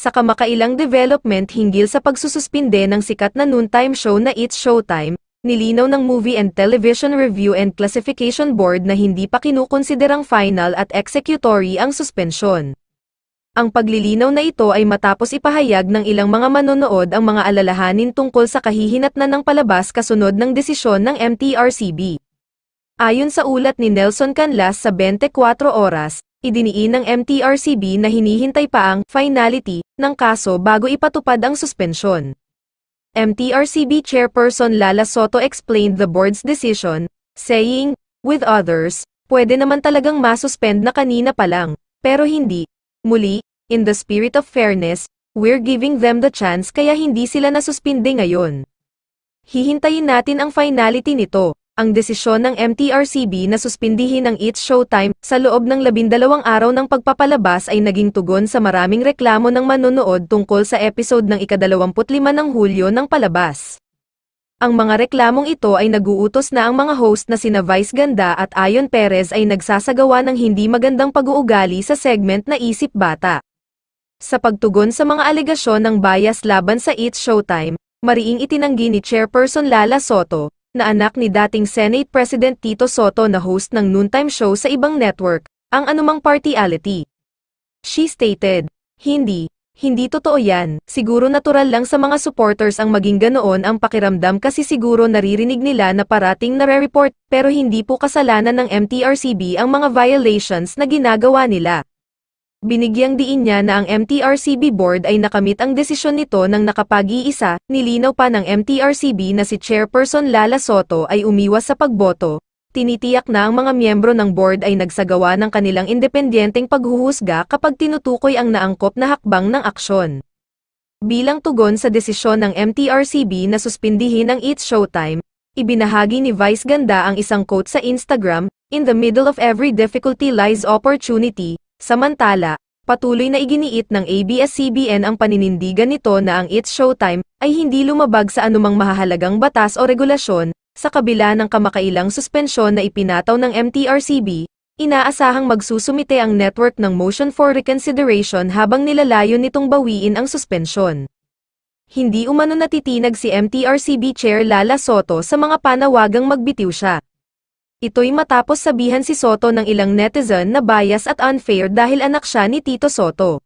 sa kamakailang development hinggil sa pagsususpinde ng sikat na noontime show na It's Showtime, nilinaw ng Movie and Television Review and Classification Board na hindi pa kinukonsiderang final at executory ang suspensyon. Ang paglilinaw na ito ay matapos ipahayag ng ilang mga manonood ang mga alalahanin tungkol sa kahihinatnan ng palabas kasunod ng desisyon ng MTRCB. Ayon sa ulat ni Nelson Canlas sa 24 oras, Idiniin ng MTRCB na hinihintay pa ang finality ng kaso bago ipatupad ang suspensyon. MTRCB Chairperson Lala Soto explained the board's decision, saying, with others, pwede naman talagang masuspend na kanina pa lang, pero hindi. Muli, in the spirit of fairness, we're giving them the chance kaya hindi sila nasuspinde ngayon. Hihintayin natin ang finality nito ang desisyon ng MTRCB na suspindihin ang It's Showtime sa loob ng labindalawang araw ng pagpapalabas ay naging tugon sa maraming reklamo ng manonood tungkol sa episode ng ikadalawamputl ng Hulyo ng palabas. Ang mga reklamong ito ay naguutos na ang mga host na sina Vice Ganda at Ayon Perez ay nagsasagawa ng hindi magandang pag-uugali sa segment na Isip Bata. Sa pagtugon sa mga alegasyon ng bias laban sa It's Showtime, mariing itinanggi ni Chairperson Lala Soto, na anak ni dating Senate President Tito Soto na host ng noontime show sa ibang network, ang anumang partiality. She stated, Hindi, hindi totoo yan, siguro natural lang sa mga supporters ang maging ganoon ang pakiramdam kasi siguro naririnig nila na parating nare-report, pero hindi po kasalanan ng MTRCB ang mga violations na ginagawa nila. Binigyang diin niya na ang MTRCB Board ay nakamit ang desisyon nito nang nakapag-iisa, nilinaw pa ng MTRCB na si Chairperson Lala Soto ay umiwas sa pagboto. Tinitiyak na ang mga miyembro ng board ay nagsagawa ng kanilang independyenteng paghuhusga kapag tinutukoy ang naangkop na hakbang ng aksyon. Bilang tugon sa desisyon ng MTRCB na suspindihin ang It's Showtime, Ibinahagi ni Vice Ganda ang isang quote sa Instagram, In the middle of every difficulty lies opportunity, Samantala, patuloy na iginiit ng ABS-CBN ang paninindigan nito na ang It's Showtime ay hindi lumabag sa anumang mahahalagang batas o regulasyon, sa kabila ng kamakailang suspensyon na ipinataw ng MTRCB, inaasahang magsusumite ang network ng motion for reconsideration habang nilalayon nitong bawiin ang suspensyon. Hindi umano natitinag si MTRCB Chair Lala Soto sa mga panawagang magbitiw siya. Ito'y matapos sabihan si Soto ng ilang netizen na bias at unfair dahil anak siya ni Tito Soto.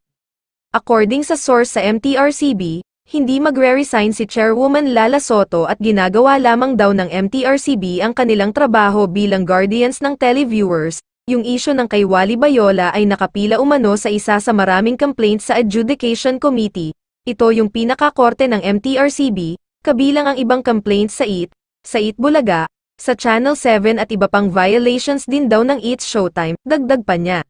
According sa source sa MTRCB, hindi magre-resign si Chairwoman Lala Soto at ginagawa lamang daw ng MTRCB ang kanilang trabaho bilang guardians ng televiewers. Yung isyo ng kay Wally Bayola ay nakapila umano sa isa sa maraming complaints sa Adjudication Committee. Ito yung pinakakorte ng MTRCB, kabilang ang ibang complaints sa IT, sa IT Bulaga, sa Channel 7 at iba pang violations din daw ng It's Showtime, dagdag pa niya.